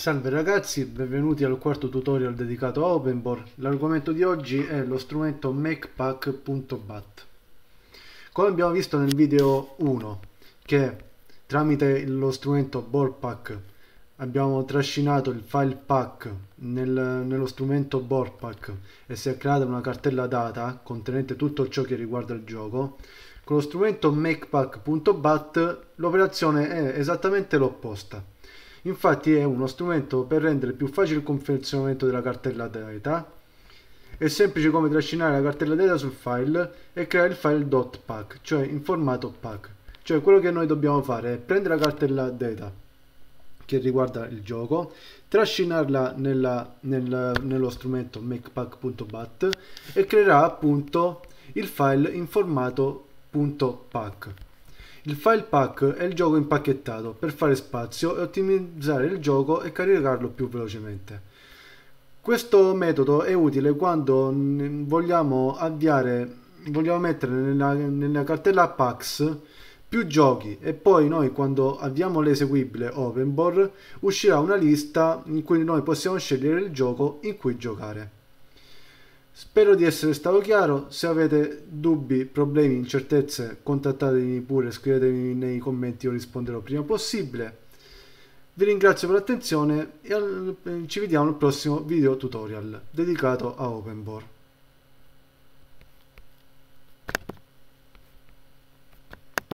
Salve ragazzi, benvenuti al quarto tutorial dedicato a OpenBOR. L'argomento di oggi è lo strumento makepack.bat. Come abbiamo visto nel video 1, che tramite lo strumento BORPAC abbiamo trascinato il file pack nel, nello strumento BORPAC e si è creata una cartella data contenente tutto ciò che riguarda il gioco, con lo strumento makepack.bat l'operazione è esattamente l'opposta Infatti è uno strumento per rendere più facile il confezionamento della cartella data. È semplice come trascinare la cartella data sul file e creare il file .pack, cioè in formato pack. Cioè quello che noi dobbiamo fare è prendere la cartella data che riguarda il gioco, trascinarla nella, nel, nello strumento makepack.bat e creerà appunto il file in formato .pack. Il file pack è il gioco impacchettato per fare spazio e ottimizzare il gioco e caricarlo più velocemente. Questo metodo è utile quando vogliamo avviare, vogliamo mettere nella, nella cartella packs più giochi e poi noi quando avviamo l'eseguibile Openboard uscirà una lista in cui noi possiamo scegliere il gioco in cui giocare. Spero di essere stato chiaro, se avete dubbi, problemi, incertezze contattatemi pure, scrivetemi nei commenti, io risponderò prima possibile. Vi ringrazio per l'attenzione e ci vediamo al prossimo video tutorial dedicato a OpenBore.